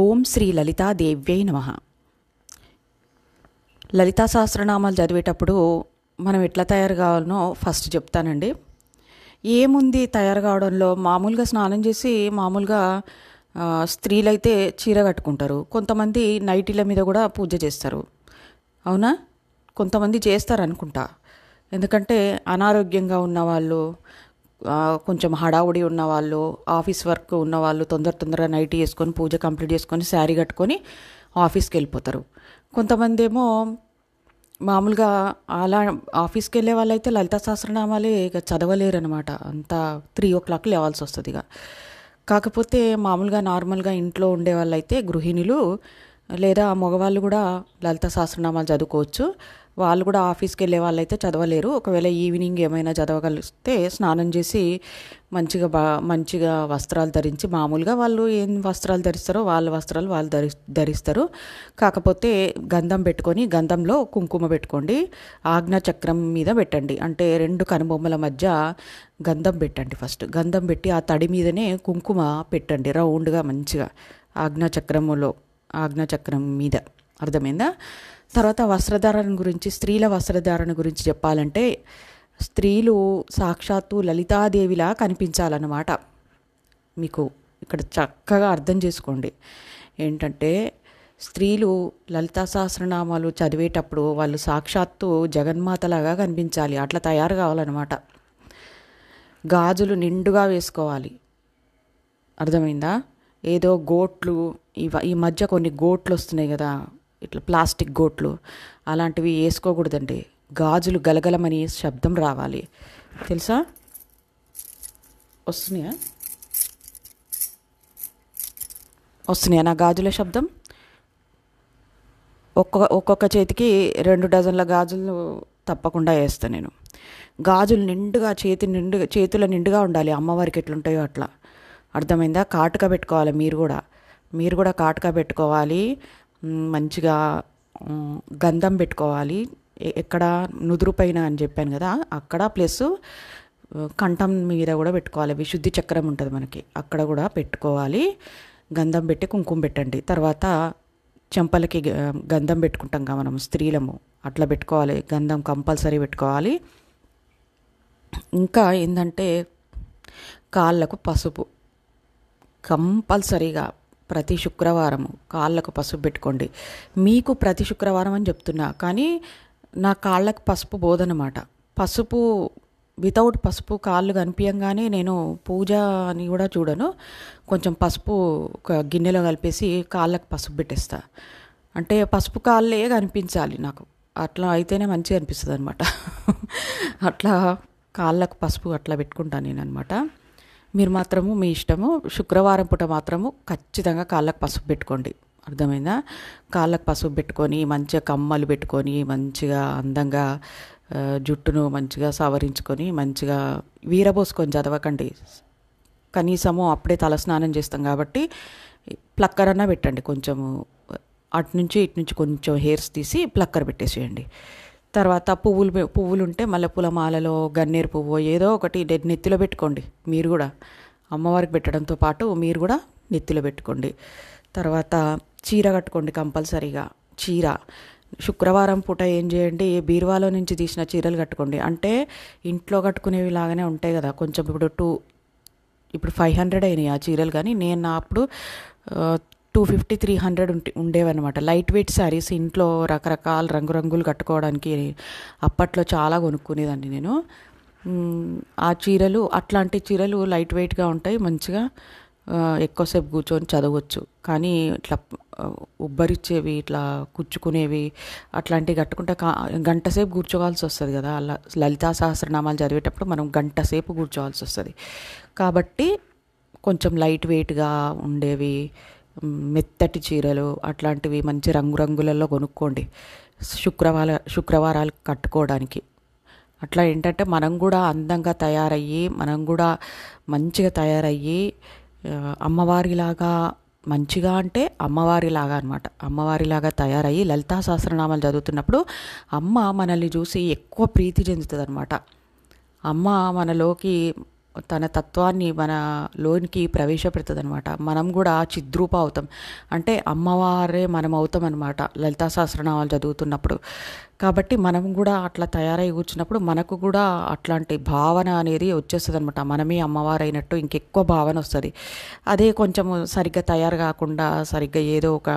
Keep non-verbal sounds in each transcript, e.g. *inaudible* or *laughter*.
ఓం శ్రీ లలితాదేవ్యై నమ లలితా సహస్రనామాలు చదివేటప్పుడు మనం ఎట్లా తయారు కావాలనో ఫస్ట్ చెప్తానండి ఏముంది తయారు కావడంలో మామూలుగా స్నానం చేసి మామూలుగా స్త్రీలైతే చీర కట్టుకుంటారు కొంతమంది నైటీల మీద కూడా పూజ చేస్తారు అవునా కొంతమంది చేస్తారు అనుకుంటా ఎందుకంటే అనారోగ్యంగా ఉన్నవాళ్ళు కొంచెం హడావుడి ఉన్నవాళ్ళు ఆఫీస్ వర్క్ ఉన్నవాళ్ళు తొందర తొందరగా నైట్ వేసుకొని పూజ కంప్లీట్ చేసుకొని శారీ కట్టుకొని ఆఫీస్కి వెళ్ళిపోతారు కొంతమంది ఏమో మామూలుగా అలా ఆఫీస్కి వెళ్ళే వాళ్ళైతే లలిత సహస్రనామాలే ఇక చదవలేరనమాట అంత త్రీ ఓ క్లాక్ లేవాల్సి వస్తుంది ఇక కాకపోతే మామూలుగా నార్మల్గా ఇంట్లో ఉండే వాళ్ళైతే గృహిణులు లేదా మగవాళ్ళు కూడా లలిత సహస్రనామాలు చదువుకోవచ్చు వాళ్ళు కూడా ఆఫీస్కి వెళ్ళే వాళ్ళైతే చదవలేరు ఒకవేళ ఈవినింగ్ ఏమైనా చదవగలిస్తే స్నానం చేసి మంచిగా బా మంచిగా వస్త్రాలు ధరించి మామూలుగా వాళ్ళు ఏం వస్త్రాలు ధరిస్తారో వాళ్ళ వస్త్రాలు వాళ్ళు ధరి ధరిస్తారు కాకపోతే గంధం పెట్టుకొని గంధంలో కుంకుమ పెట్టుకోండి ఆజ్ఞా చక్రం మీద పెట్టండి అంటే రెండు కనుబొమ్మల మధ్య గంధం పెట్టండి ఫస్ట్ గంధం పెట్టి ఆ తడి మీదనే కుంకుమ పెట్టండి రౌండ్గా మంచిగా ఆజ్ఞా చక్రములో ఆజ్ఞా చక్రం మీద అర్థమైందా తర్వాత వస్త్రధారణ గురించి స్త్రీల వస్త్రధారణ గురించి చెప్పాలంటే స్త్రీలు సాక్షాత్తు లలితాదేవిలా కనిపించాలన్నమాట మీకు ఇక్కడ చక్కగా అర్థం చేసుకోండి ఏంటంటే స్త్రీలు లలితా సహస్రనామాలు చదివేటప్పుడు వాళ్ళు సాక్షాత్తు జగన్మాతలాగా కనిపించాలి అట్లా తయారు కావాలన్నమాట గాజులు నిండుగా వేసుకోవాలి అర్థమైందా ఏదో గోట్లు ఇవ ఈ మధ్య కొన్ని గోట్లు వస్తున్నాయి కదా ఇట్లా ప్లాస్టిక్ గోట్లు అలాంటివి వేసుకోకూడదండి గాజులు గలగలమని శబ్దం రావాలి తెలుసా వస్తున్నాయా వస్తున్నాయా నా గాజుల శబ్దం ఒక్కొక్క ఒక్కొక్క చేతికి రెండు డజన్ల గాజులు తప్పకుండా వేస్తాను నేను గాజులు నిండుగా చేతి నిండుగా చేతుల నిండుగా ఉండాలి అమ్మవారికి ఎట్లుంటాయో అట్లా అర్థమైందా కాటుక పెట్టుకోవాలి మీరు కూడా మీరు కూడా కాటుక పెట్టుకోవాలి మంచిగా గంధం పెట్టుకోవాలి ఎక్కడ నుదురు పైన అని చెప్పాను కదా అక్కడ ప్లస్ కంఠం మీద కూడా పెట్టుకోవాలి విశుద్ధి చక్రం ఉంటుంది మనకి అక్కడ కూడా పెట్టుకోవాలి గంధం పెట్టి కుంకుమ పెట్టండి తర్వాత చెంపలకి గంధం పెట్టుకుంటాం కదా మనం స్త్రీలము అట్లా పెట్టుకోవాలి గంధం కంపల్సరీ పెట్టుకోవాలి ఇంకా ఏంటంటే కాళ్ళకు పసుపు కంపల్సరీగా ప్రతి శుక్రవారం కాళ్ళకు పసుపు పెట్టుకోండి మీకు ప్రతి శుక్రవారం అని చెప్తున్నా కానీ నా కాళ్ళకు పసుపు బోధనమాట పసుపు వితౌట్ పసుపు కాళ్ళు కనిపించగానే నేను పూజ అని కూడా చూడను కొంచెం పసుపు ఒక గిన్నెలో కలిపేసి కాళ్ళకు పసుపు పెట్టేస్తా అంటే పసుపు కాళ్ళే కనిపించాలి నాకు అట్లా అయితేనే మంచిగా అనిపిస్తుంది అనమాట అట్లా కాళ్ళకు పసుపు అట్లా పెట్టుకుంటాను నేను అనమాట మీరు మాత్రము మీ ఇష్టము శుక్రవారం పూట మాత్రము ఖచ్చితంగా కాళ్ళకు పసుపు పెట్టుకోండి అర్థమైందా కాళ్ళకు పసుపు పెట్టుకొని మంచిగా కమ్మలు పెట్టుకొని మంచిగా అందంగా జుట్టును మంచిగా సవరించుకొని మంచిగా వీరబోసుకొని చదవకండి కనీసము అప్పుడే తలస్నానం చేస్తాం కాబట్టి ప్లక్కర్ అన్నా పెట్టండి కొంచెము అటు నుంచి ఇటు నుంచి కొంచెం హెయిర్స్ తీసి ప్లక్కర్ పెట్టేసేయండి తర్వాత పువ్వులు పువ్వులు ఉంటే మల్లెపూల మాలలో గన్నేరు పువ్వు ఏదో ఒకటి నెత్తిలో పెట్టుకోండి మీరు కూడా అమ్మవారికి పెట్టడంతో పాటు మీరు కూడా నెత్తిలో పెట్టుకోండి తర్వాత చీర కట్టుకోండి కంపల్సరీగా చీర శుక్రవారం పూట ఏం చేయండి బీరువాలో నుంచి తీసిన చీరలు కట్టుకోండి అంటే ఇంట్లో కట్టుకునేవి లాగానే ఉంటాయి కదా కొంచెం ఇప్పుడు టూ ఇప్పుడు ఫైవ్ హండ్రెడ్ అయినాయి ఆ చీరలు కానీ నేను అప్పుడు టూ ఫిఫ్టీ త్రీ హండ్రెడ్ ఉంటే ఉండేవన్నమాట లైట్ వెయిట్ శారీస్ ఇంట్లో రకరకాల రంగురంగులు కట్టుకోవడానికి అప్పట్లో చాలా కొనుక్కునేదాన్ని నేను ఆ చీరలు అట్లాంటి చీరలు లైట్ వెయిట్గా ఉంటాయి మంచిగా ఎక్కువసేపు కూర్చొని చదవచ్చు కానీ ఇట్లా ఉబ్బరిచ్చేవి ఇట్లా కుచ్చుకునేవి అట్లాంటివి కట్టుకుంటే గంట సేపు కూర్చోవాల్సి వస్తుంది కదా అలా లలితా సహస్రనామాలు చదివేటప్పుడు మనం గంట సేపు కూర్చోవాల్సి వస్తుంది కాబట్టి కొంచెం లైట్ వెయిట్గా ఉండేవి మెత్తటి చీరలు అట్లాంటివి మంచి రంగురంగులలో కొనుక్కోండి శుక్రవార శుక్రవారాలు కట్టుకోవడానికి అట్లా ఏంటంటే మనం కూడా అందంగా తయారయ్యి మనం కూడా మంచిగా తయారయ్యి అమ్మవారిలాగా మంచిగా అంటే అమ్మవారిలాగా అనమాట అమ్మవారిలాగా తయారయ్యి లలితా సహస్రనామాలు చదువుతున్నప్పుడు అమ్మ మనల్ని చూసి ఎక్కువ ప్రీతి చెందుతుంది అన్నమాట అమ్మ మనలోకి తన తత్వాన్ని మన లోనికి ప్రవేశపెడుతుంది అనమాట మనం కూడా చిద్రూప అవుతాం అంటే అమ్మవారే మనం అవుతాం అనమాట లలితా సహస్రనామాలు చదువుతున్నప్పుడు కాబట్టి మనం కూడా అట్లా తయారై కూర్చున్నప్పుడు మనకు కూడా అట్లాంటి భావన అనేది వచ్చేస్తుంది అనమాట మనమే అమ్మవారు అయినట్టు ఇంకెక్కువ భావన వస్తుంది అదే కొంచెం సరిగ్గా తయారు కాకుండా సరిగ్గా ఏదో ఒక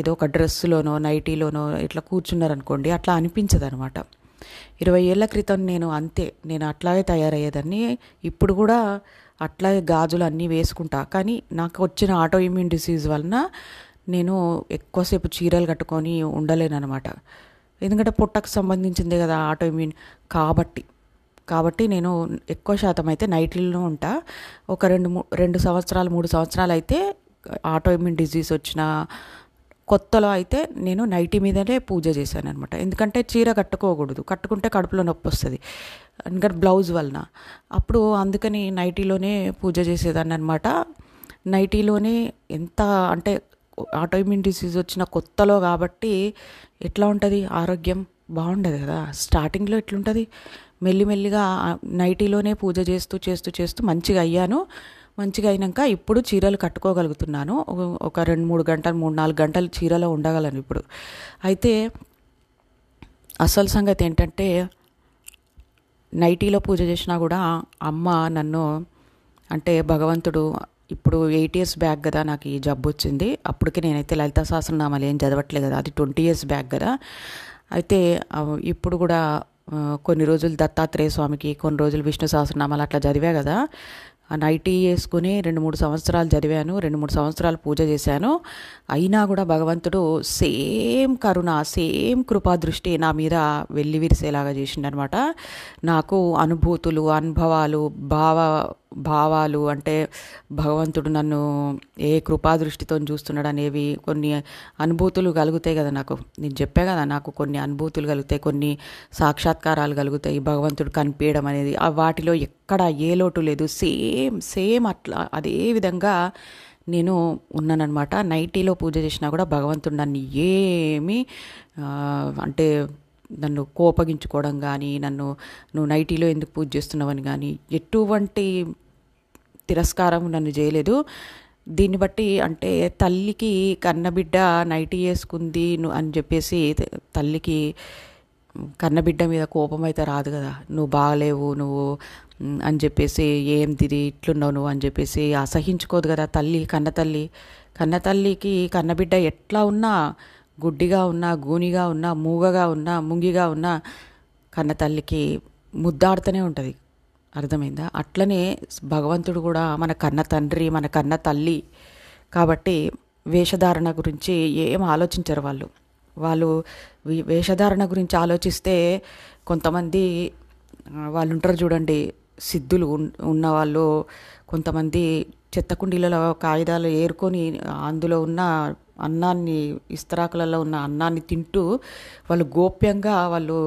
ఏదో ఒక డ్రెస్సులోనో నైటీలోనో ఇట్లా కూర్చున్నారనుకోండి అట్లా అనిపించదు అనమాట ఇరవై ఏళ్ళ క్రితం నేను అంతే నేను అట్లాగే తయారయ్యేదాన్ని ఇప్పుడు కూడా అట్లాగే గాజులు అన్నీ వేసుకుంటా కానీ నాకు వచ్చిన ఆటో ఇమ్యూన్ డిసీజ్ వలన నేను ఎక్కువసేపు చీరలు కట్టుకొని ఉండలేను అనమాట ఎందుకంటే పుట్టకు సంబంధించిందే కదా ఆటో ఇమ్యూన్ కాబట్టి కాబట్టి నేను ఎక్కువ శాతం అయితే నైట్లలో ఉంటా ఒక రెండు రెండు సంవత్సరాలు మూడు సంవత్సరాలు అయితే ఆటో ఇమ్యూన్ డిజీజ్ వచ్చిన కొత్తలో అయితే నేను నైటీ మీదనే పూజ చేశాను అనమాట ఎందుకంటే చీర కట్టుకోకూడదు కట్టుకుంటే కడుపులో నొప్పి వస్తుంది ఎందుకంటే బ్లౌజ్ వలన అప్పుడు అందుకని నైటీలోనే పూజ చేసేదాన్ని అనమాట నైటీలోనే ఎంత అంటే ఆటోఇమ్యూన్ డిసీజ్ వచ్చిన కొత్తలో కాబట్టి ఎట్లా ఉంటుంది ఆరోగ్యం బాగుండదు కదా స్టార్టింగ్లో ఎట్లుంటుంది మెల్లిమెల్లిగా నైటీలోనే పూజ చేస్తూ చేస్తూ చేస్తూ మంచిగా అయ్యాను మంచిగా అయినాక ఇప్పుడు చీరలు కట్టుకోగలుగుతున్నాను ఒక రెండు మూడు గంటలు మూడు నాలుగు గంటలు చీరలో ఉండగలను ఇప్పుడు అయితే అసలు సంగతి ఏంటంటే నైటీలో పూజ చేసినా కూడా అమ్మ నన్ను అంటే భగవంతుడు ఇప్పుడు ఎయిట్ ఇయర్స్ బ్యాక్ కదా నాకు ఈ జబ్బు వచ్చింది అప్పటికి నేనైతే లలిత సహస్రనామాలు ఏం చదవట్లేదు కదా అది ట్వంటీ ఇయర్స్ బ్యాక్ కదా అయితే ఇప్పుడు కూడా కొన్ని రోజులు దత్తాత్రేయ స్వామికి కొన్ని రోజులు విష్ణు సహస్రనామాలు అట్లా చదివా కదా నైటీ వేసుకుని రెండు మూడు సంవత్సరాలు చదివాను రెండు మూడు సంవత్సరాలు పూజ చేశాను అయినా కూడా భగవంతుడు సేమ్ కరుణ సేమ్ కృపా దృష్టి నా మీద వెళ్ళి విరిసేలాగా చేసిండనమాట నాకు అనుభూతులు అనుభవాలు భావ భావాలు అంటే భగవంతుడు నన్ను ఏ కృపాదృష్టితో చూస్తున్నాడు అనేవి కొన్ని అనుభూతులు కలుగుతాయి కదా నాకు నేను చెప్పే కదా నాకు కొన్ని అనుభూతులు కలుగుతాయి కొన్ని సాక్షాత్కారాలు కలుగుతాయి భగవంతుడు కనిపించడం అనేది వాటిలో ఎక్కడ ఏ లోటు లేదు సేమ్ సేమ్ అట్లా అదే విధంగా నేను అనమాట నైటీలో పూజ చేసినా కూడా భగవంతుడు నన్ను ఏమి అంటే నన్ను కోపగించుకోవడం కానీ నన్ను నువ్వు నైటీలో ఎందుకు పూజ చేస్తున్నావని కానీ ఎటువంటి తిరస్కారం నన్ను చేయలేదు దీన్ని బట్టి అంటే తల్లికి కన్నబిడ్డ నైటీ వేసుకుంది అని చెప్పేసి తల్లికి కన్నబిడ్డ మీద కోపం అయితే రాదు కదా నువ్వు బాగలేవు నువ్వు అని చెప్పేసి ఏం తిరిగి ఇట్లున్నావు నువ్వు అని చెప్పేసి అసహించుకోదు కదా తల్లి కన్న తల్లి కన్న తల్లికి కన్నబిడ్డ ఎట్లా ఉన్నా గుడ్డిగా ఉన్నా గూనిగా ఉన్నా మూగగా ఉన్నా ముంగిగా ఉన్నా కన్న తల్లికి ముద్దాడుతూనే ఉంటుంది అర్థమైందా అట్లనే భగవంతుడు కూడా మన కన్న తండ్రి మన కన్న తల్లి కాబట్టి వేషధారణ గురించి ఏం ఆలోచించరు వాళ్ళు వాళ్ళు వేషధారణ గురించి ఆలోచిస్తే కొంతమంది వాళ్ళు ఉంటారు చూడండి సిద్ధులు ఉన్న వాళ్ళు కొంతమంది చెత్త కుండీలలో కాగితాలు ఏరుకొని అందులో ఉన్న అన్నాన్ని ఇస్తరాకులలో ఉన్న అన్నాన్ని తింటూ వాళ్ళు గోప్యంగా వాళ్ళు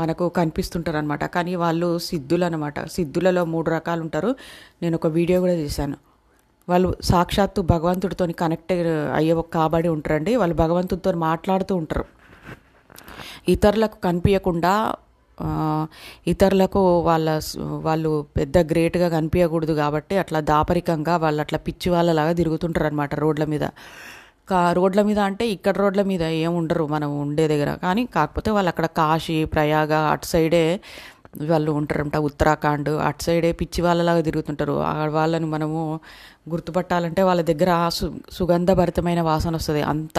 మనకు కనిపిస్తుంటారు అనమాట కానీ వాళ్ళు సిద్ధులు అనమాట సిద్ధులలో మూడు రకాలు ఉంటారు నేను ఒక వీడియో కూడా చేశాను వాళ్ళు సాక్షాత్తు భగవంతుడితో కనెక్ట్ అయ్యే కాబడి ఉంటారండి వాళ్ళు భగవంతుడితో మాట్లాడుతూ ఉంటారు ఇతరులకు కనిపించకుండా ఇతరులకు వాళ్ళ వాళ్ళు పెద్ద గ్రేట్గా కనిపించకూడదు కాబట్టి అట్లా దాపరికంగా వాళ్ళు అట్లా పిచ్చి వాళ్ళలాగా తిరుగుతుంటారు అనమాట రోడ్ల మీద కా రోడ్ల మీద అంటే ఇక్కడ రోడ్ల మీద ఏం ఉండరు మనం ఉండే దగ్గర కానీ కాకపోతే వాళ్ళు అక్కడ కాశీ ప్రయాగ అటు సైడే వాళ్ళు ఉంటారంట ఉత్తరాఖండ్ అటు సైడే పిచ్చి వాళ్ళలాగా తిరుగుతుంటారు వాళ్ళని మనము గుర్తుపట్టాలంటే వాళ్ళ దగ్గర సు సుగంధభరితమైన వాసన వస్తుంది అంత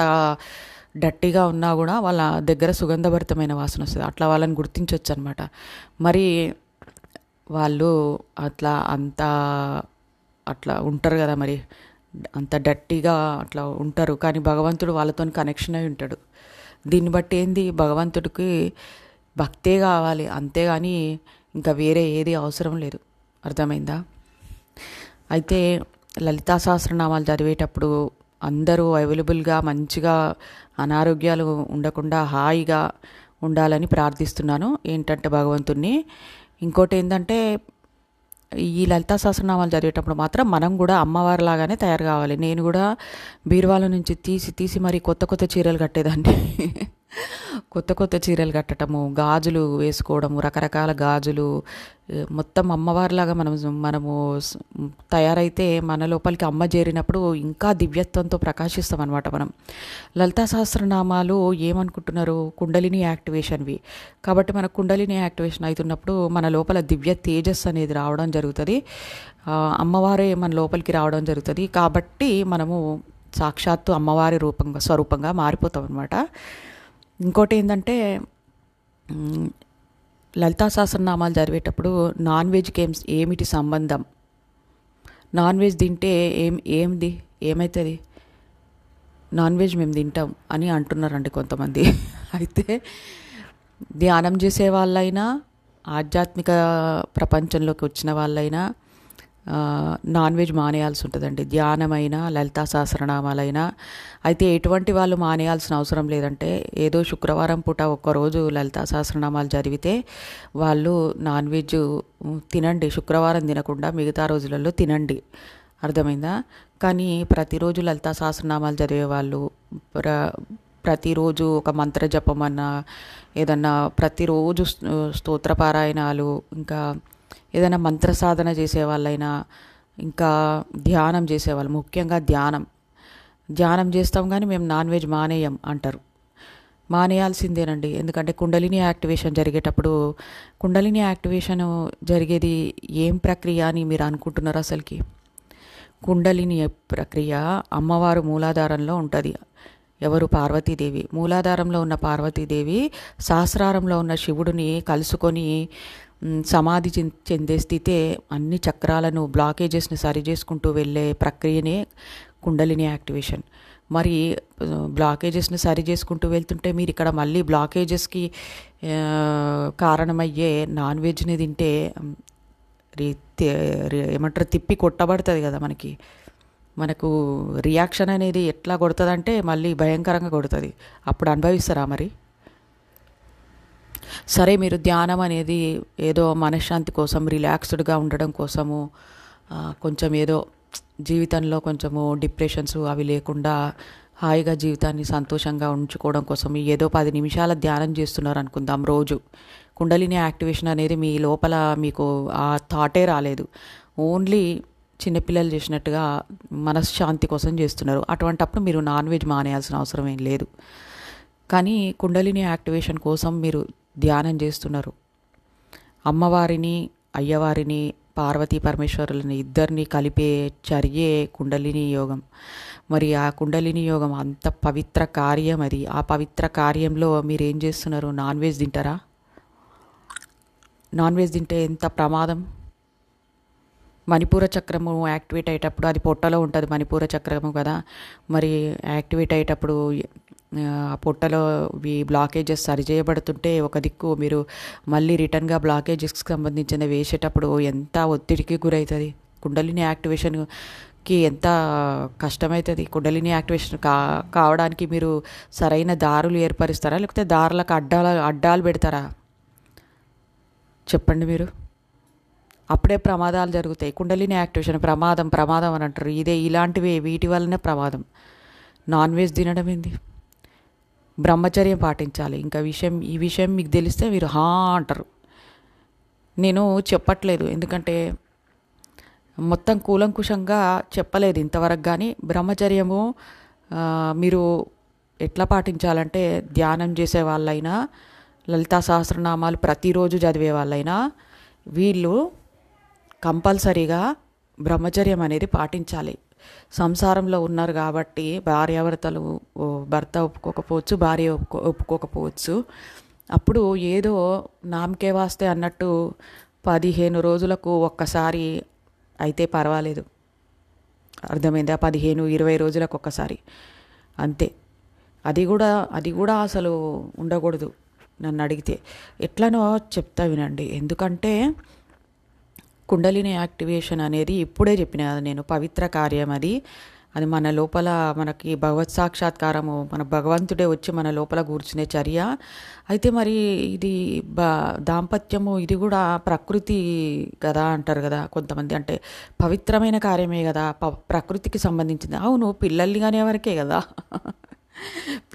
డట్టిగా ఉన్నా కూడా వాళ్ళ దగ్గర సుగంధభరితమైన వాసన వస్తుంది అట్లా వాళ్ళని గుర్తించవచ్చు అనమాట మరి వాళ్ళు అట్లా అంత అట్లా ఉంటారు కదా మరి అంత డట్టిగా అట్లా ఉంటారు కానీ భగవంతుడు వాళ్ళతో కనెక్షన్ అయి ఉంటాడు దీన్ని బట్టి ఏంది భగవంతుడికి భక్తే కావాలి అంతేగాని ఇంకా వేరే ఏది అవసరం లేదు అర్థమైందా అయితే లలితా సహస్రనామాలు చదివేటప్పుడు అందరూ అవైలబుల్గా మంచిగా అనారోగ్యాలు ఉండకుండా హాయిగా ఉండాలని ప్రార్థిస్తున్నాను ఏంటంటే భగవంతుణ్ణి ఇంకోటి ఏంటంటే ఈ లలితా సహస్రనామాలు చదివేటప్పుడు మాత్రం మనం కూడా అమ్మవారి లాగానే తయారు కావాలి నేను కూడా బీరువాల నుంచి తీసి తీసి మరి కొత్త కొత్త చీరలు కట్టేదాన్ని కొత్త కొత్త చీరలు కట్టడము గాజులు వేసుకోవడము రకరకాల గాజులు మొత్తం అమ్మవారిలాగా మనం మనము తయారైతే మన లోపలికి అమ్మ చేరినప్పుడు ఇంకా దివ్యత్వంతో ప్రకాశిస్తాం అనమాట మనం లలితా సహస్రనామాలు ఏమనుకుంటున్నారు కుండలిని యాక్టివేషన్వి కాబట్టి మన కుండలిని యాక్టివేషన్ అవుతున్నప్పుడు మన లోపల దివ్య తేజస్ అనేది రావడం జరుగుతుంది అమ్మవారే మన లోపలికి రావడం జరుగుతుంది కాబట్టి మనము సాక్షాత్తు అమ్మవారి రూపంగా స్వరూపంగా మారిపోతాం అనమాట ఇంకోటి ఏంటంటే లలితా సహస్రనామాలు చదివేటప్పుడు నాన్ వెజ్ గేమ్స్ ఏమిటి సంబంధం నాన్ వెజ్ తింటే ఏం ఏంది ఏమవుతుంది నాన్ వెజ్ మేము తింటాం అని అంటున్నారండి కొంతమంది *laughs* అయితే ధ్యానం చేసే వాళ్ళైనా ఆధ్యాత్మిక ప్రపంచంలోకి వచ్చిన వాళ్ళైనా నాన్ వెజ్ మానేయాల్సి ఉంటుందండి ధ్యానమైనా లలితా సహస్రనామాలైనా అయితే ఎటువంటి వాళ్ళు మానేయాల్సిన అవసరం లేదంటే ఏదో శుక్రవారం పూట ఒక్కరోజు లలితా సహస్రనామాలు చదివితే వాళ్ళు నాన్ వెజ్ తినండి శుక్రవారం తినకుండా మిగతా రోజులలో తినండి అర్థమైందా కానీ ప్రతిరోజు లలితా సహస్రనామాలు జరిగే వాళ్ళు ప్ర ప్రతిరోజు ఒక మంత్ర జపమన్నా ఏదన్నా ప్రతిరోజు స్తోత్రపారాయణాలు ఇంకా ఏదైనా మంత్ర సాధన చేసే ఇంకా ధ్యానం చేసేవాళ్ళు ముఖ్యంగా ధ్యానం ధ్యానం చేస్తాం కానీ మేము నాన్ వెజ్ మానేయం అంటారు మానేయాల్సిందేనండి ఎందుకంటే కుండలిని యాక్టివేషన్ జరిగేటప్పుడు కుండలిని యాక్టివేషన్ జరిగేది ఏం ప్రక్రియ అని మీరు అనుకుంటున్నారు అసలుకి కుండలిని ప్రక్రియ అమ్మవారు మూలాధారంలో ఉంటుంది ఎవరు పార్వతీదేవి మూలాధారంలో ఉన్న పార్వతీదేవి సహస్రారంలో ఉన్న శివుడిని కలుసుకొని సమాధి చెందే స్థితే అన్ని చక్రాలను బ్లాకేజెస్ని సరి చేసుకుంటూ వెళ్ళే ప్రక్రియనే కుండలిని యాక్టివేషన్ మరి బ్లాకేజెస్ని సరి చేసుకుంటూ వెళ్తుంటే మీరు ఇక్కడ మళ్ళీ బ్లాకేజెస్కి కారణమయ్యే నాన్ వెజ్ని తింటే ఏమంటారు తిప్పి కొట్టబడుతుంది కదా మనకి మనకు రియాక్షన్ అనేది ఎట్లా కొడుతుంది అంటే మళ్ళీ భయంకరంగా కొడుతుంది అప్పుడు అనుభవిస్తారా మరి సరే మీరు ధ్యానం అనేది ఏదో మనశ్శాంతి కోసం రిలాక్స్డ్గా ఉండడం కోసము కొంచెం ఏదో జీవితంలో కొంచెము డిప్రెషన్స్ అవి లేకుండా హాయిగా జీవితాన్ని సంతోషంగా ఉంచుకోవడం కోసం ఏదో పది నిమిషాల ధ్యానం చేస్తున్నారు అనుకుందాం రోజు కుండలిని యాక్టివేషన్ అనేది మీ లోపల మీకు ఆ థాటే రాలేదు ఓన్లీ చిన్నపిల్లలు చేసినట్టుగా మనశ్శాంతి కోసం చేస్తున్నారు అటువంటప్పుడు మీరు నాన్ వెజ్ మానేయాల్సిన అవసరం ఏం లేదు కానీ కుండలిని యాక్టివేషన్ కోసం మీరు ధ్యానం చేస్తున్నారు అమ్మవారిని అయ్యవారిని పార్వతీ పరమేశ్వరులని ఇద్దరిని కలిపే చర్యే కుండలిని యోగం మరి ఆ కుండలిని యోగం అంత పవిత్ర కార్యం అది ఆ పవిత్ర కార్యంలో మీరు ఏం చేస్తున్నారు నాన్ వెజ్ తింటారా నాన్ వెజ్ తింటే ఎంత ప్రమాదం మణిపూర చక్రము యాక్టివేట్ అయ్యేటప్పుడు అది పొట్టలో ఉంటుంది మణిపూర చక్రము కదా మరి యాక్టివేట్ అయ్యేటప్పుడు ఆ పొట్టలో ఈ బ్లాకేజెస్ సరిచేయబడుతుంటే ఒక దిక్కు మీరు మళ్ళీ రిటర్న్గా బ్లాకేజెస్కి సంబంధించిన వేసేటప్పుడు ఎంత ఒత్తిడికి గురవుతుంది కుండలిని యాక్టివేషన్కి ఎంత కష్టమవుతుంది కుండలిని యాక్టివేషన్ కా కావడానికి మీరు సరైన దారులు ఏర్పరుస్తారా లేకపోతే దారులకు అడ్డాల అడ్డాలు పెడతారా చెప్పండి మీరు అప్పుడే ప్రమాదాలు జరుగుతాయి కుండలిని యాక్టివేషన్ ప్రమాదం ప్రమాదం అని అంటారు ఇదే ఇలాంటివి వీటి వల్లనే ప్రమాదం నాన్ వెజ్ తినడం ఏంది బ్రహ్మచర్యం పాటించాలి ఇంకా విషయం ఈ విషయం మీకు తెలిస్తే మీరు హా అంటారు నేను చెప్పట్లేదు ఎందుకంటే మొత్తం కూలంకుషంగా చెప్పలేదు ఇంతవరకు కానీ బ్రహ్మచర్యము మీరు ఎట్లా పాటించాలంటే ధ్యానం చేసే వాళ్ళైనా లలితా సహస్రనామాలు ప్రతిరోజు చదివే వాళ్ళైనా వీళ్ళు కంపల్సరీగా బ్రహ్మచర్యం అనేది పాటించాలి సంసారంలో ఉన్నారు కాబట్టి భార్యాభర్తలు భర్త ఒప్పుకోకపోవచ్చు భార్య ఒప్పుకో ఒప్పుకోకపోవచ్చు అప్పుడు ఏదో నామకే వాస్తే అన్నట్టు పదిహేను రోజులకు ఒక్కసారి అయితే పర్వాలేదు అర్థమైందా పదిహేను ఇరవై రోజులకు ఒక్కసారి అంతే అది కూడా అది కూడా అసలు ఉండకూడదు నన్ను అడిగితే ఎట్లనో చెప్తా వినండి ఎందుకంటే కుండలిని యాక్టివేషన్ అనేది ఇప్పుడే చెప్పిన నేను పవిత్ర కార్యం అది అది మన లోపల మనకి భగవత్ సాక్షాత్కారము మన భగవంతుడే వచ్చి మన లోపల కూర్చునే చర్య అయితే మరి ఇది దాంపత్యము ఇది కూడా ప్రకృతి కదా అంటారు కదా కొంతమంది అంటే పవిత్రమైన కార్యమే కదా ప్రకృతికి సంబంధించింది అవును పిల్లల్ని కానీ వరకే కదా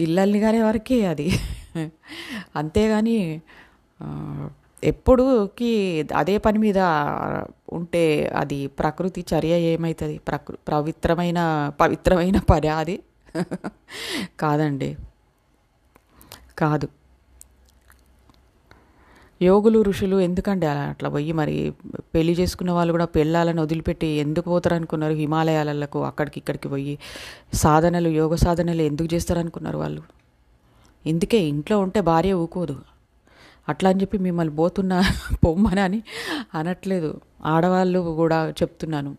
పిల్లల్ని కానీ వరకే అది అంతేగాని ఎప్పుడుకి అదే పని మీద ఉంటే అది ప్రకృతి చర్య ఏమవుతుంది ప్రకృ పవిత్రమైన పవిత్రమైన పని అది కాదండి కాదు యోగులు ఋషులు ఎందుకండి అలా అట్లా పోయి మరి పెళ్లి చేసుకున్న వాళ్ళు కూడా పెళ్ళాలను వదిలిపెట్టి ఎందుకు పోతారు అనుకున్నారు హిమాలయాలకు అక్కడికి ఇక్కడికి పోయి సాధనలు యోగ సాధనలు ఎందుకు చేస్తారనుకున్నారు వాళ్ళు ఎందుకే ఇంట్లో ఉంటే భార్య ఊకోదు అట్లా అని చెప్పి మిమ్మల్ని పోతున్నా *laughs* పొమ్మని అని అనట్లేదు ఆడవాళ్ళు కూడా చెప్తున్నాను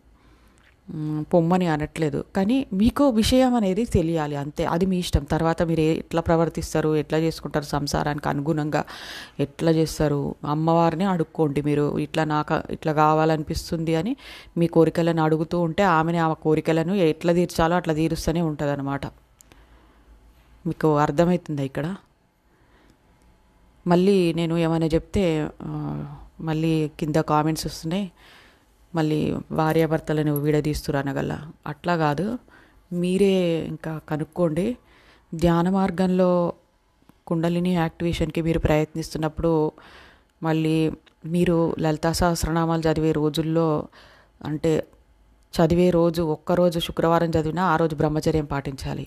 పొమ్మని అనట్లేదు కానీ మీకు విషయం అనేది తెలియాలి అంతే అది మీ ఇష్టం తర్వాత మీరు ఎట్లా ప్రవర్తిస్తారు ఎట్లా చేసుకుంటారు సంసారానికి అనుగుణంగా ఎట్లా చేస్తారు అమ్మవారిని అడుక్కోండి మీరు ఇట్లా నాకు ఇట్లా కావాలనిపిస్తుంది అని మీ కోరికలను అడుగుతూ ఉంటే ఆమెని ఆ కోరికలను ఎట్లా తీర్చాలో అట్లా తీరుస్తూనే ఉంటుంది మీకు అర్థమవుతుందా ఇక్కడ మళ్ళీ నేను ఏమైనా చెప్తే మళ్ళీ కింద కామెంట్స్ వస్తున్నాయి మళ్ళీ భార్యాభర్తలను విడదీస్తురు అనగల అట్లా కాదు మీరే ఇంకా కనుక్కోండి ధ్యాన మార్గంలో కుండలిని యాక్టివేషన్కి మీరు ప్రయత్నిస్తున్నప్పుడు మళ్ళీ మీరు లలితా సహస్రనామాలు చదివే రోజుల్లో అంటే చదివే రోజు ఒక్కరోజు శుక్రవారం చదివినా ఆ రోజు బ్రహ్మచర్యం పాటించాలి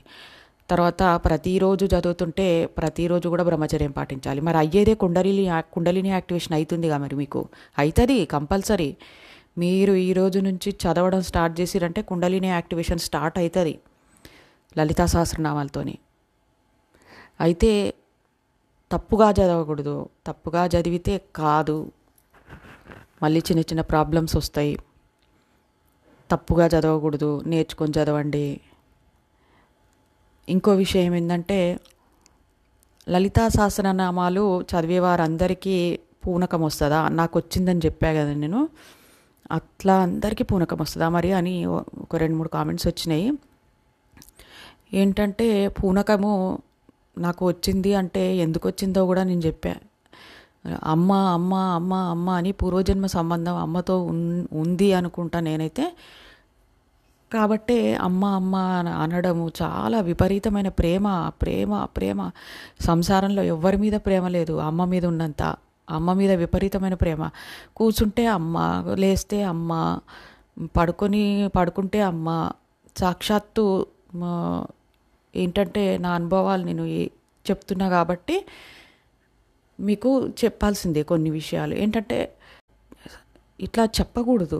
తర్వాత ప్రతిరోజు చదువుతుంటే ప్రతిరోజు కూడా బ్రహ్మచర్యం పాటించాలి మరి అయ్యేదే కుండలిని కుండలిని యాక్టివేషన్ అవుతుందిగా మరి మీకు అవుతుంది కంపల్సరీ మీరు ఈ రోజు నుంచి చదవడం స్టార్ట్ చేసిరంటే కుండలిని యాక్టివేషన్ స్టార్ట్ అవుతుంది లలితా సహస్రనామాలతోని అయితే తప్పుగా చదవకూడదు తప్పుగా చదివితే కాదు మళ్ళీ చిన్న చిన్న ప్రాబ్లమ్స్ వస్తాయి తప్పుగా చదవకూడదు నేర్చుకొని చదవండి ఇంకో విషయం ఏంటంటే లలితా సహస్రనామాలు చదివేవారందరికీ పూనకం వస్తుందా నాకు వచ్చిందని చెప్పా కదా నేను అట్లా అందరికీ పూనకం వస్తుందా మరి అని ఒక రెండు మూడు కామెంట్స్ వచ్చినాయి ఏంటంటే పూనకము నాకు వచ్చింది అంటే ఎందుకు వచ్చిందో కూడా నేను చెప్పా అమ్మ అమ్మ అమ్మ అమ్మ అని పూర్వజన్మ సంబంధం అమ్మతో ఉంది అనుకుంటా నేనైతే కాబట్టే అమ్మ అమ్మ అనడము చాలా విపరీతమైన ప్రేమ ప్రేమ ప్రేమ సంసారంలో ఎవరి మీద ప్రేమ లేదు అమ్మ మీద ఉన్నంత అమ్మ మీద విపరీతమైన ప్రేమ కూర్చుంటే అమ్మ లేస్తే అమ్మ పడుకొని పడుకుంటే అమ్మ సాక్షాత్తు ఏంటంటే నా అనుభవాలు నేను చెప్తున్నా కాబట్టి మీకు చెప్పాల్సిందే కొన్ని విషయాలు ఏంటంటే ఇట్లా చెప్పకూడదు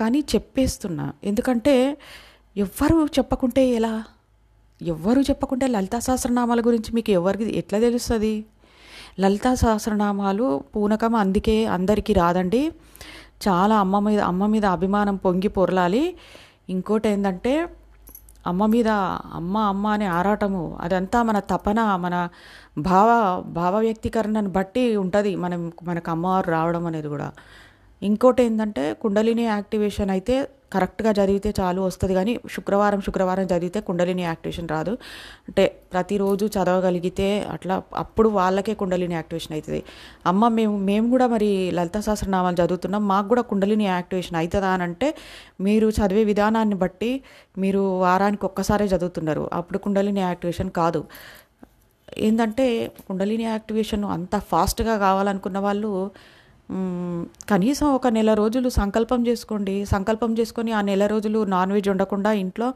కానీ చెప్పేస్తున్నా ఎందుకంటే ఎవ్వరు చెప్పకుంటే ఎలా ఎవ్వరు చెప్పకుంటే లలితా సహస్రనామాల గురించి మీకు ఎవరికి ఎట్లా తెలుస్తుంది లలితా సహస్రనామాలు పూనకం అందుకే అందరికీ రాదండి చాలా అమ్మ మీద అమ్మ మీద అభిమానం పొంగి పొరలాలి ఇంకోటి ఏంటంటే అమ్మ మీద అమ్మ అమ్మ అనే ఆరాటము అదంతా మన తపన మన భావ భావ వ్యక్తీకరణను బట్టి ఉంటుంది మనం మనకు అమ్మవారు రావడం అనేది కూడా ఇంకోటి ఏంటంటే కుండలిని యాక్టివేషన్ అయితే కరెక్ట్గా జరిగితే చాలు వస్తుంది కానీ శుక్రవారం శుక్రవారం జరిగితే కుండలిని యాక్టివేషన్ రాదు అంటే ప్రతిరోజు చదవగలిగితే అట్లా అప్పుడు వాళ్ళకే కుండలిని యాక్టివేషన్ అవుతుంది అమ్మ మేము మేము కూడా మరి లలిత సహస్రనామాలు చదువుతున్నాం మాకు కూడా కుండలిని యాక్టివేషన్ అవుతుందా అని అంటే మీరు చదివే విధానాన్ని బట్టి మీరు వారానికి ఒక్కసారే చదువుతున్నారు అప్పుడు కుండలిని యాక్టివేషన్ కాదు ఏంటంటే కుండలిని యాక్టివేషన్ అంత ఫాస్ట్గా కావాలనుకున్న వాళ్ళు కనీసం ఒక నెల రోజులు సంకల్పం చేసుకోండి సంకల్పం చేసుకొని ఆ నెల రోజులు నాన్ వెజ్ ఉండకుండా ఇంట్లో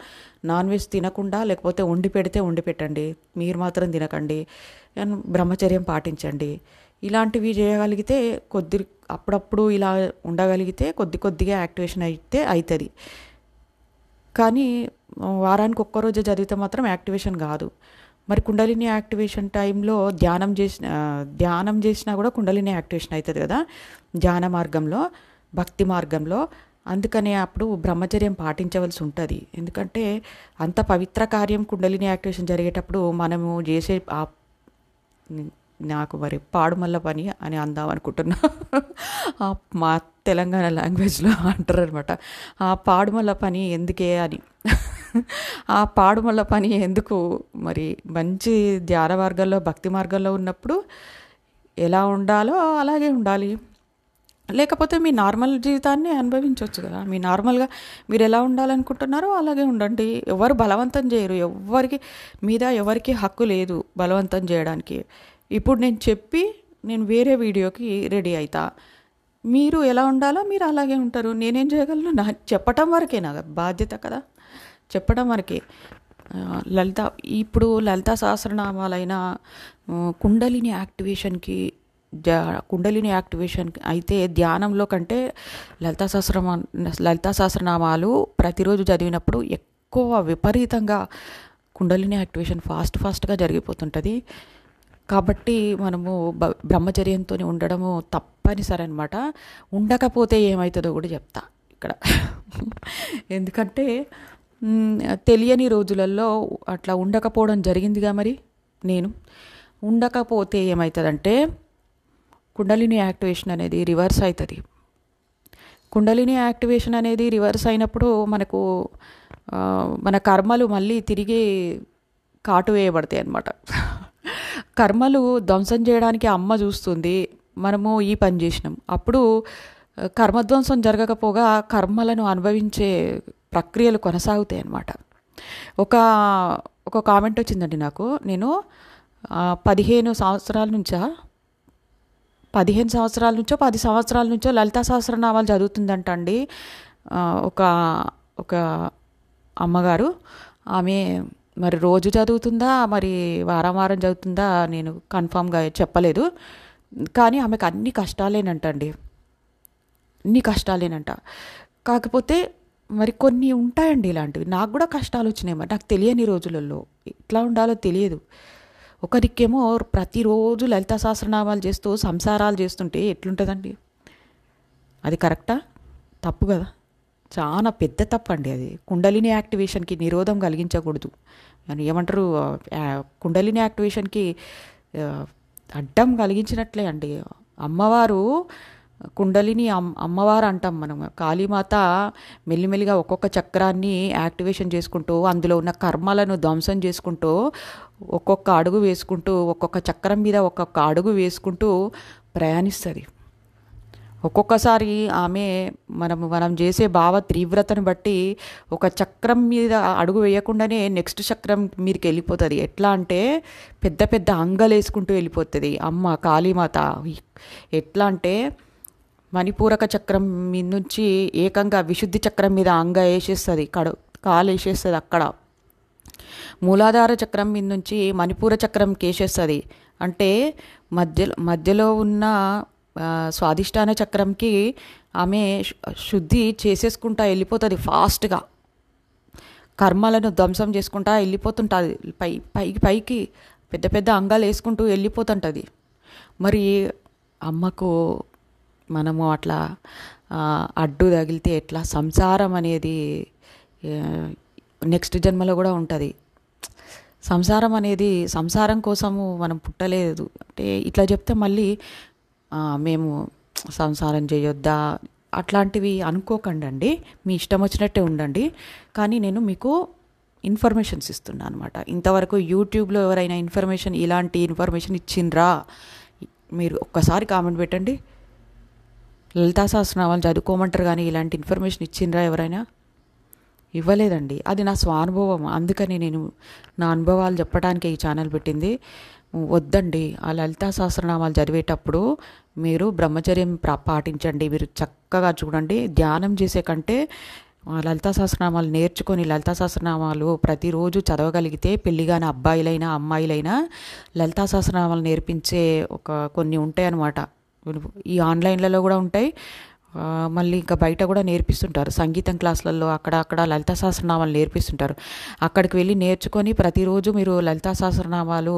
నాన్ వెజ్ తినకుండా లేకపోతే వండి పెడితే వండి పెట్టండి మీరు మాత్రం తినకండి బ్రహ్మచర్యం పాటించండి ఇలాంటివి చేయగలిగితే కొద్ది అప్పుడప్పుడు ఇలా ఉండగలిగితే కొద్ది కొద్దిగా యాక్టివేషన్ అయితే అవుతుంది కానీ వారానికి ఒక్కరోజే చదివితే మాత్రం యాక్టివేషన్ కాదు మరి కుండలిని యాక్టివేషన్ టైంలో ధ్యానం చేసిన ధ్యానం చేసినా కూడా కుండలిని యాక్టివేషన్ అవుతుంది కదా ధ్యాన మార్గంలో భక్తి మార్గంలో అందుకనే అప్పుడు బ్రహ్మచర్యం పాటించవలసి ఉంటుంది ఎందుకంటే అంత పవిత్ర కార్యం కుండలిని యాక్టివేషన్ జరిగేటప్పుడు మనము చేసే ఆ నాకు మరి పాడుమల్ల పని అని అందాం అనుకుంటున్నా మా తెలంగాణ లాంగ్వేజ్లో అంటారు అనమాట ఆ పాడుమల్ల పని ఎందుకే అని ఆ పాడుమల పని ఎందుకు మరి మంచి ధ్యాన మార్గంలో భక్తి మార్గంలో ఉన్నప్పుడు ఎలా ఉండాలో అలాగే ఉండాలి లేకపోతే మీ నార్మల్ జీవితాన్ని అనుభవించవచ్చు కదా మీ నార్మల్గా మీరు ఎలా ఉండాలనుకుంటున్నారో అలాగే ఉండండి ఎవరు బలవంతం చేయరు ఎవరికి మీద ఎవరికి హక్కు లేదు బలవంతం చేయడానికి ఇప్పుడు నేను చెప్పి నేను వేరే వీడియోకి రెడీ అవుతా మీరు ఎలా ఉండాలో మీరు అలాగే ఉంటారు నేనేం చేయగలను నా చెప్పటం వరకే నా బాధ్యత కదా చెప్పడం మనకి లలిత ఇప్పుడు లలిత సహస్రనామాలైన కుండలిని యాక్టివేషన్కి కుండలిని యాక్టివేషన్ అయితే ధ్యానంలో కంటే లలితా సహస్రమా లలితా సహస్రనామాలు ప్రతిరోజు చదివినప్పుడు ఎక్కువ విపరీతంగా కుండలిని యాక్టివేషన్ ఫాస్ట్ ఫాస్ట్గా జరిగిపోతుంటుంది కాబట్టి మనము బ్రహ్మచర్యంతో ఉండడము తప్పనిసరి అనమాట ఉండకపోతే ఏమవుతుందో కూడా చెప్తా ఇక్కడ *laughs* ఎందుకంటే తెలియని రోజులలో అట్లా ఉండకపోవడం జరిగిందిగా మరి నేను ఉండకపోతే ఏమవుతుందంటే కుండలిని యాక్టివేషన్ అనేది రివర్స్ అవుతుంది కుండలిని యాక్టివేషన్ అనేది రివర్స్ అయినప్పుడు మనకు మన కర్మలు మళ్ళీ తిరిగి కాటు వేయబడతాయి అన్నమాట కర్మలు ధ్వంసం చేయడానికి అమ్మ చూస్తుంది మనము ఈ పని చేసినాం అప్పుడు కర్మధ్వంసం జరగకపోగా కర్మలను అనుభవించే ప్రక్రియలు కొనసాగుతాయి అన్నమాట ఒక ఒక కామెంట్ వచ్చిందండి నాకు నేను పదిహేను సంవత్సరాల నుంచా పదిహేను సంవత్సరాల నుంచో పది సంవత్సరాల నుంచో లలిత సహస్రనామాలు చదువుతుందంటండి ఒక ఒక అమ్మగారు ఆమె మరి రోజు చదువుతుందా మరి వారం వారం చదువుతుందా నేను కన్ఫామ్గా చెప్పలేదు కానీ ఆమెకు అన్ని కష్టాలేనంటండి అన్ని కష్టాలేనంట కాకపోతే మరి కొన్ని ఉంటాయండి ఇలాంటివి నాకు కూడా కష్టాలు వచ్చినాయి మరి నాకు తెలియని రోజులలో ఎట్లా ఉండాలో తెలియదు ఒకరికేమో ప్రతిరోజు లలిత సహస్రనామాలు చేస్తూ సంసారాలు చేస్తుంటే ఎట్లుంటుందండి అది కరెక్టా తప్పు కదా చాలా పెద్ద తప్పు అండి అది కుండలిని యాక్టివేషన్కి నిరోధం కలిగించకూడదు ఏమంటారు కుండలిని యాక్టివేషన్కి అడ్డం కలిగించినట్లే అండి అమ్మవారు కుండలిని అమ్మవారు అంటాం మనం కాళీమాత మెల్లిమెల్లిగా ఒక్కొక్క చక్రాన్ని యాక్టివేషన్ చేసుకుంటూ అందులో ఉన్న కర్మలను ధ్వంసం చేసుకుంటూ ఒక్కొక్క అడుగు వేసుకుంటూ ఒక్కొక్క చక్రం మీద ఒక్కొక్క అడుగు వేసుకుంటూ ప్రయాణిస్తుంది ఒక్కొక్కసారి ఆమె మనం మనం చేసే భావ తీవ్రతను బట్టి ఒక చక్రం మీద అడుగు వేయకుండానే నెక్స్ట్ చక్రం మీదకి వెళ్ళిపోతుంది ఎట్లా అంటే పెద్ద పెద్ద అంగలు వేసుకుంటూ వెళ్ళిపోతుంది అమ్మ కాళీమాత ఎట్లా అంటే మణిపూరక చక్రం మీద నుంచి ఏకంగా విశుద్ధి చక్రం మీద అంగ వేసేస్తుంది కడు కాలు వేసేస్తుంది అక్కడ మూలాధార చక్రం మీద నుంచి మణిపూర చక్రం కేసేస్తుంది అంటే మధ్యలో మధ్యలో ఉన్న స్వాధిష్టాన చక్రంకి ఆమె శుద్ధి చేసేసుకుంటా వెళ్ళిపోతుంది ఫాస్ట్గా కర్మలను ధ్వంసం చేసుకుంటా వెళ్ళిపోతుంటుంది పై పైకి పైకి పెద్ద పెద్ద అంగాలు వేసుకుంటూ వెళ్ళిపోతుంటుంది మరి అమ్మకు మనము అట్లా అడ్డు తగిలితే ఎట్లా సంసారం అనేది నెక్స్ట్ జన్మలో కూడా ఉంటుంది సంసారం అనేది సంసారం కోసము మనం పుట్టలేదు అంటే ఇట్లా చెప్తే మళ్ళీ మేము సంసారం చేయొద్దా అట్లాంటివి అనుకోకండి మీ ఇష్టం వచ్చినట్టే ఉండండి కానీ నేను మీకు ఇన్ఫర్మేషన్స్ ఇస్తున్నా అనమాట ఇంతవరకు యూట్యూబ్లో ఎవరైనా ఇన్ఫర్మేషన్ ఇలాంటి ఇన్ఫర్మేషన్ ఇచ్చిండ్రా మీరు ఒక్కసారి కామెంట్ పెట్టండి లలితా సహస్రనామాలు చదువుకోమంటారు కానీ ఇలాంటి ఇన్ఫర్మేషన్ ఇచ్చిండ్రా ఎవరైనా ఇవ్వలేదండి అది నా స్వానుభవం అందుకని నేను నా అనుభవాలు చెప్పడానికి ఈ ఛానల్ పెట్టింది వద్దండి ఆ లలితా సహస్రనామాలు చదివేటప్పుడు మీరు బ్రహ్మచర్యం పాటించండి మీరు చక్కగా చూడండి ధ్యానం చేసే కంటే లలితా సహస్రనామాలు నేర్చుకొని లలితా సహస్రనామాలు ప్రతిరోజు చదవగలిగితే పెళ్ళిగాని అబ్బాయిలైనా అమ్మాయిలైనా లలితా సహస్రనామాలు నేర్పించే ఒక కొన్ని ఉంటాయన్నమాట ఈ ఆన్లైన్లలో కూడా ఉంటాయి మళ్ళీ ఇంకా బయట కూడా నేర్పిస్తుంటారు సంగీతం క్లాసులలో అక్కడ అక్కడ లలిత సహస్రనామాలు నేర్పిస్తుంటారు అక్కడికి వెళ్ళి నేర్చుకొని ప్రతిరోజు మీరు లలిత సహస్రనామాలు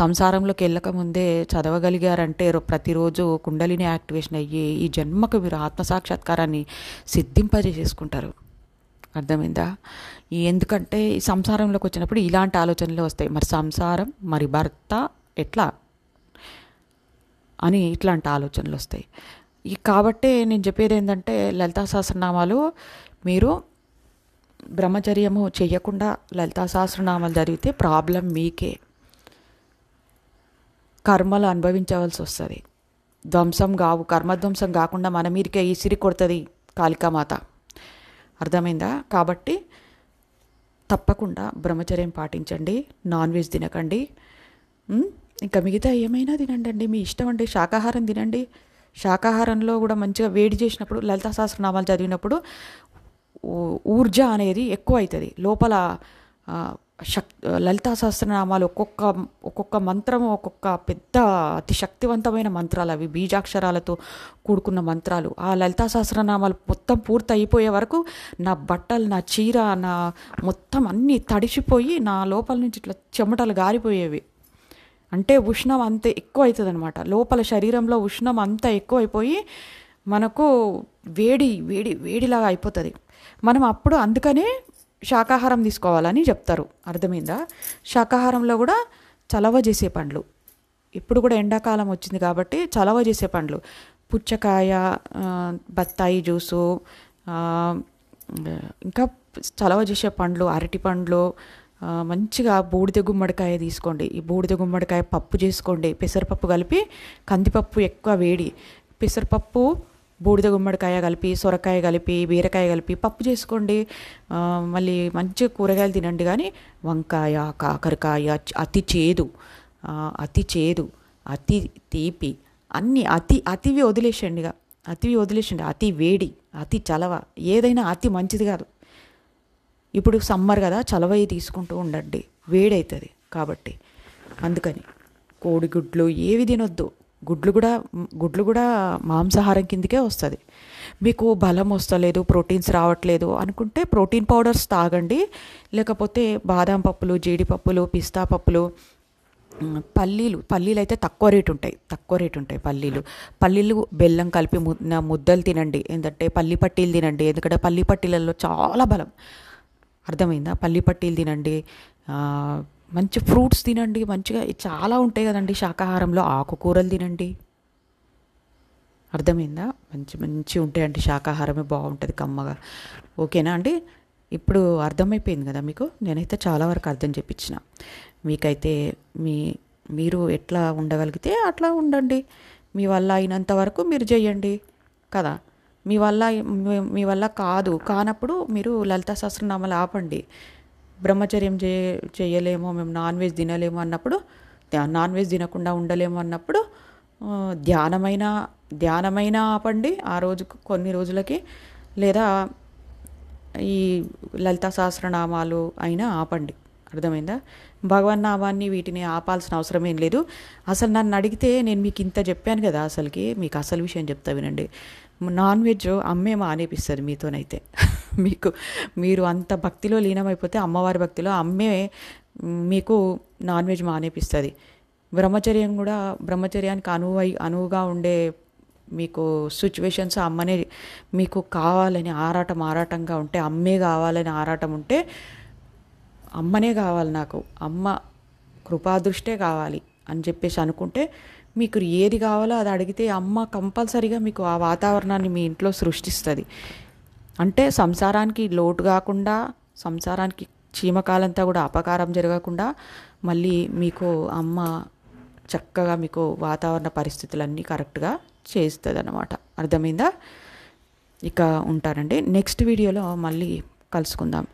సంసారంలోకి వెళ్ళకముందే చదవగలిగారంటే ప్రతిరోజు కుండలిని యాక్టివేషన్ అయ్యి ఈ జన్మకు మీరు ఆత్మసాక్షాత్కారాన్ని సిద్ధింపజేసుకుంటారు అర్థమైందా ఎందుకంటే సంసారంలోకి వచ్చినప్పుడు ఇలాంటి ఆలోచనలు వస్తాయి మరి సంసారం మరి భర్త ఎట్లా అని ఇట్లాంటి ఆలోచనలు వస్తాయి ఈ కాబట్టే నేను చెప్పేది ఏంటంటే లలితా సహస్రనామాలు మీరు బ్రహ్మచర్యము చేయకుండా లలితా సహస్రనామాలు జరిగితే ప్రాబ్లం మీకే కర్మలు అనుభవించవలసి వస్తుంది ధ్వంసం కావు కర్మధ్వంసం కాకుండా మన మీరికే ఈసిరి కొడుతుంది కాళికామాత అర్థమైందా కాబట్టి తప్పకుండా బ్రహ్మచర్యం పాటించండి నాన్ వెజ్ తినకండి ఇంకా మిగతా ఏమైనా తినండి మీ ఇష్టం అండి శాకాహారం తినండి శాకాహారంలో కూడా మంచిగా వేడి చేసినప్పుడు లలితా సహస్రనామాలు చదివినప్పుడు ఊర్జ అనేది ఎక్కువ అవుతుంది లోపల శక్ లలితా సహస్రనామాలు ఒక్కొక్క ఒక్కొక్క మంత్రం ఒక్కొక్క పెద్ద అతి శక్తివంతమైన మంత్రాలు అవి బీజాక్షరాలతో కూడుకున్న మంత్రాలు ఆ లలితా సహస్రనామాలు మొత్తం పూర్తి అయిపోయే వరకు నా బట్టలు నా చీర నా మొత్తం అన్నీ తడిచిపోయి నా లోపల నుంచి ఇట్లా చెమటలు గారిపోయేవి అంటే ఉష్ణం అంత ఎక్కువ అవుతుంది అనమాట లోపల శరీరంలో ఉష్ణం అంత ఎక్కువ అయిపోయి మనకు వేడి వేడి వేడిలాగా అయిపోతుంది మనం అప్పుడు అందుకనే శాకాహారం తీసుకోవాలని చెప్తారు అర్థమైందా శాకాహారంలో కూడా చలవ చేసే పండ్లు ఇప్పుడు కూడా ఎండాకాలం వచ్చింది కాబట్టి చలవ చేసే పండ్లు పుచ్చకాయ బత్తాయి జ్యూసు ఇంకా చలవ చేసే పండ్లు అరటి పండ్లు మంచిగా బూడిద గుమ్మడికాయ తీసుకోండి ఈ బూడిద గుమ్మడికాయ పప్పు చేసుకోండి పెసరపప్పు కలిపి కందిపప్పు ఎక్కువ వేడి పెసరపప్పు బూడిద గుమ్మడికాయ కలిపి సొరకాయ కలిపి బీరకాయ కలిపి పప్పు చేసుకోండి మళ్ళీ మంచి కూరగాయలు తినండి కానీ వంకాయ కాకరకాయ అతి చేదు అతి చేదు అతి తీపి అన్నీ అతి అతివి వదిలేసండి అతివి వదిలేసండి అతి వేడి అతి చలవ ఏదైనా అతి మంచిది కాదు ఇప్పుడు సమ్మర్ కదా చలవయ్యి తీసుకుంటూ ఉండండి వేడవుతుంది కాబట్టి అందుకని కోడిగుడ్లు ఏవి తినొద్దు గుడ్లు కూడా గుడ్లు కూడా మాంసాహారం కిందకే వస్తుంది మీకు బలం వస్తలేదు ప్రోటీన్స్ రావట్లేదు అనుకుంటే ప్రోటీన్ పౌడర్స్ తాగండి లేకపోతే బాదం పప్పులు జీడిపప్పులు పిస్తా పప్పులు పల్లీలు పల్లీలు అయితే తక్కువ రేటు ఉంటాయి తక్కువ రేటు ఉంటాయి పల్లీలు పల్లీలు బెల్లం కలిపి ముద్దలు తినండి ఏంటంటే పల్లి పట్టీలు తినండి ఎందుకంటే పల్లి పట్టీలలో చాలా బలం అర్థమైందా పల్లి పట్టీలు తినండి మంచి ఫ్రూట్స్ తినండి మంచిగా చాలా ఉంటాయి కదండి శాకాహారంలో ఆకుకూరలు తినండి అర్థమైందా మంచి మంచి ఉంటాయండి శాకాహారమే బాగుంటుంది కమ్మగా ఓకేనా అండి ఇప్పుడు అర్థమైపోయింది కదా మీకు నేనైతే చాలా వరకు అర్థం చెప్పించిన మీకైతే మీ మీరు ఎట్లా ఉండగలిగితే అట్లా ఉండండి మీ వల్ల అయినంత వరకు మీరు చేయండి కదా మీ వల్ల మీ వల్ల కాదు కానప్పుడు మీరు లలిత సహస్రనామాలు ఆపండి బ్రహ్మచర్యం చేయ చేయలేము మేము నాన్ వెజ్ తినలేము అన్నప్పుడు నాన్ వెజ్ తినకుండా ఉండలేము అన్నప్పుడు ధ్యానమైన ధ్యానమైన ఆపండి ఆ రోజు కొన్ని రోజులకి లేదా ఈ లలిత సహస్రనామాలు అయినా ఆపండి అర్థమైందా భగవన్ నామాన్ని వీటిని ఆపాల్సిన అవసరం ఏం లేదు అసలు నన్ను అడిగితే నేను మీకు ఇంత చెప్పాను కదా అసలుకి మీకు అసలు విషయం చెప్తా వినండి నాన్ వెజ్ అమ్మే మానేపిస్తుంది మీతోనైతే *laughs* మీకు మీరు అంత భక్తిలో లీనమైపోతే అమ్మవారి భక్తిలో అమ్మే మీకు నాన్ వెజ్ మానేపిస్తుంది బ్రహ్మచర్యం కూడా బ్రహ్మచర్యానికి అనువై అనువుగా ఉండే మీకు సిచ్యువేషన్స్ అమ్మనే మీకు కావాలని ఆరాటం ఆరాటంగా ఉంటే అమ్మే కావాలని ఆరాటం ఉంటే అమ్మనే కావాలి నాకు అమ్మ కృపాదృష్టే కావాలి అని చెప్పేసి అనుకుంటే మీకు ఏది కావాలో అది అడిగితే అమ్మ కంపల్సరీగా మీకు ఆ వాతావరణాన్ని మీ ఇంట్లో సృష్టిస్తుంది అంటే సంసారానికి లోటు కాకుండా సంసారానికి చీమకాలంతా కూడా అపకారం జరగకుండా మళ్ళీ మీకు అమ్మ చక్కగా మీకు వాతావరణ పరిస్థితులన్నీ కరెక్ట్గా చేస్తుంది అనమాట అర్థమైందా ఇక ఉంటారండి నెక్స్ట్ వీడియోలో మళ్ళీ కలుసుకుందాం